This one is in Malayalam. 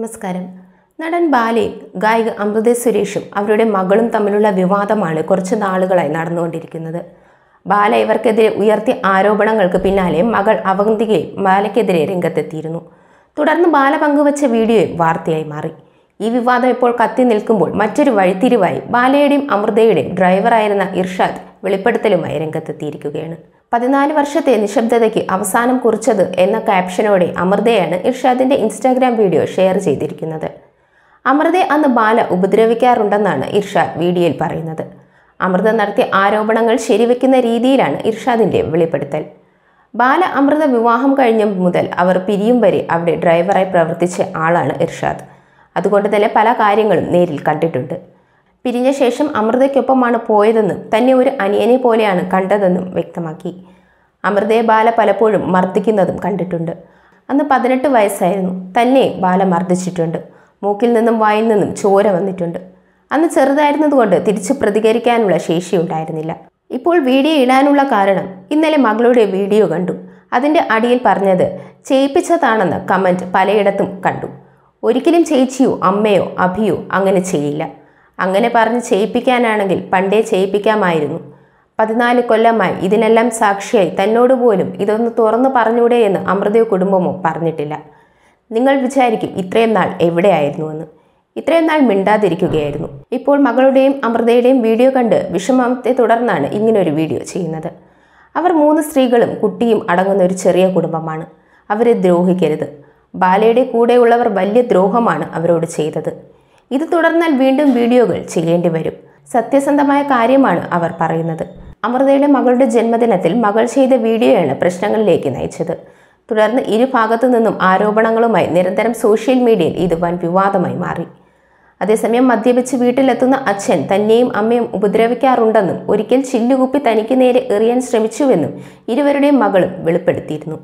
നമസ്കാരം നടൻ ബാലയും ഗായിക അമൃത സുരേഷും അവരുടെ മകളും തമ്മിലുള്ള വിവാദമാണ് കുറച്ച് നാളുകളായി നടന്നുകൊണ്ടിരിക്കുന്നത് ബാല ഇവർക്കെതിരെ ഉയർത്തിയ ആരോപണങ്ങൾക്ക് പിന്നാലെ മകൾ അവന്തികയും ബാലയ്ക്കെതിരെ രംഗത്തെത്തിയിരുന്നു തുടർന്ന് ബാല പങ്കുവച്ച വീഡിയോയും വാർത്തയായി മാറി ഈ വിവാദം ഇപ്പോൾ കത്തി നിൽക്കുമ്പോൾ മറ്റൊരു വഴിത്തിരിവായി ബാലയുടെയും അമൃതയുടെയും ഡ്രൈവറായിരുന്ന ഇർഷാദ് വെളിപ്പെടുത്തലുമായി രംഗത്തെത്തിയിരിക്കുകയാണ് പതിനാല് വർഷത്തെ നിശബ്ദതയ്ക്ക് അവസാനം കുറിച്ചത് എന്ന ക്യാപ്ഷനോടെ അമൃതയാണ് ഇർഷാദിൻ്റെ ഇൻസ്റ്റാഗ്രാം വീഡിയോ ഷെയർ ചെയ്തിരിക്കുന്നത് അമൃത അന്ന് ബാല ഉപദ്രവിക്കാറുണ്ടെന്നാണ് ഇർഷാദ് വീഡിയോയിൽ പറയുന്നത് അമൃത നടത്തിയ ആരോപണങ്ങൾ ശരിവെക്കുന്ന രീതിയിലാണ് ഇർഷാദിൻ്റെ വെളിപ്പെടുത്തൽ ബാല അമൃത വിവാഹം കഴിഞ്ഞ മുതൽ അവർ പിരിയും വരെ അവിടെ ഡ്രൈവറായി പ്രവർത്തിച്ച ആളാണ് ഇർഷാദ് അതുകൊണ്ട് തന്നെ പല കാര്യങ്ങളും നേരിൽ കണ്ടിട്ടുണ്ട് പിരിഞ്ഞ ശേഷം അമൃതയ്ക്കൊപ്പമാണ് പോയതെന്നും തന്നെ ഒരു അനിയനെ പോലെയാണ് കണ്ടതെന്നും വ്യക്തമാക്കി അമൃതയെ ബാല പലപ്പോഴും മർദ്ദിക്കുന്നതും കണ്ടിട്ടുണ്ട് അന്ന് പതിനെട്ട് വയസ്സായിരുന്നു തന്നെ ബാല മർദ്ദിച്ചിട്ടുണ്ട് മൂക്കിൽ നിന്നും വായിൽ നിന്നും ചോര വന്നിട്ടുണ്ട് അന്ന് ചെറുതായിരുന്നതുകൊണ്ട് തിരിച്ച് പ്രതികരിക്കാനുള്ള ശേഷി ഉണ്ടായിരുന്നില്ല ഇപ്പോൾ വീഡിയോ ഇടാനുള്ള കാരണം ഇന്നലെ മകളുടെ വീഡിയോ കണ്ടു അതിൻ്റെ അടിയിൽ പറഞ്ഞത് ചെയ്യിപ്പിച്ചതാണെന്ന് കമൻറ്റ് പലയിടത്തും കണ്ടു ഒരിക്കലും ചേച്ചിയോ അമ്മയോ അഭിയോ അങ്ങനെ ചെയ്യില്ല അങ്ങനെ പറഞ്ഞ് ചെയ്യിപ്പിക്കാനാണെങ്കിൽ പണ്ടേ ചെയ്യിപ്പിക്കാമായിരുന്നു പതിനാല് കൊല്ലമായി ഇതിനെല്ലാം സാക്ഷിയായി തന്നോട് പോലും ഇതൊന്ന് തുറന്നു പറഞ്ഞൂടെ എന്ന് അമൃതയോ കുടുംബമോ പറഞ്ഞിട്ടില്ല നിങ്ങൾ വിചാരിക്കും ഇത്രയും നാൾ എവിടെയായിരുന്നു എന്ന് ഇത്രയും നാൾ മിണ്ടാതിരിക്കുകയായിരുന്നു ഇപ്പോൾ മകളുടെയും അമൃതയുടെയും വീഡിയോ കണ്ട് വിഷമത്തെ തുടർന്നാണ് ഇങ്ങനൊരു വീഡിയോ ചെയ്യുന്നത് അവർ മൂന്ന് സ്ത്രീകളും കുട്ടിയും അടങ്ങുന്ന ഒരു ചെറിയ കുടുംബമാണ് അവരെ ദ്രോഹിക്കരുത് ബാലയുടെ കൂടെയുള്ളവർ വലിയ ദ്രോഹമാണ് അവരോട് ചെയ്തത് ഇത് തുടർന്നാൽ വീണ്ടും വീഡിയോകൾ ചെയ്യേണ്ടി വരും സത്യസന്ധമായ കാര്യമാണ് അവർ പറയുന്നത് അമൃതയുടെ മകളുടെ ജന്മദിനത്തിൽ മകൾ ചെയ്ത വീഡിയോയാണ് പ്രശ്നങ്ങളിലേക്ക് നയിച്ചത് തുടർന്ന് ഇരുഭാഗത്തു നിന്നും ആരോപണങ്ങളുമായി നിരന്തരം സോഷ്യൽ മീഡിയയിൽ ഇത് വൻ വിവാദമായി മാറി അതേസമയം മദ്യപിച്ച് വീട്ടിലെത്തുന്ന അച്ഛൻ തന്നെയും അമ്മയും ഉപദ്രവിക്കാറുണ്ടെന്നും ഒരിക്കൽ ചില്ലുകുപ്പി തനിക്ക് നേരെ എറിയാൻ ശ്രമിച്ചുവെന്നും ഇരുവരുടെയും മകളും വെളിപ്പെടുത്തിയിരുന്നു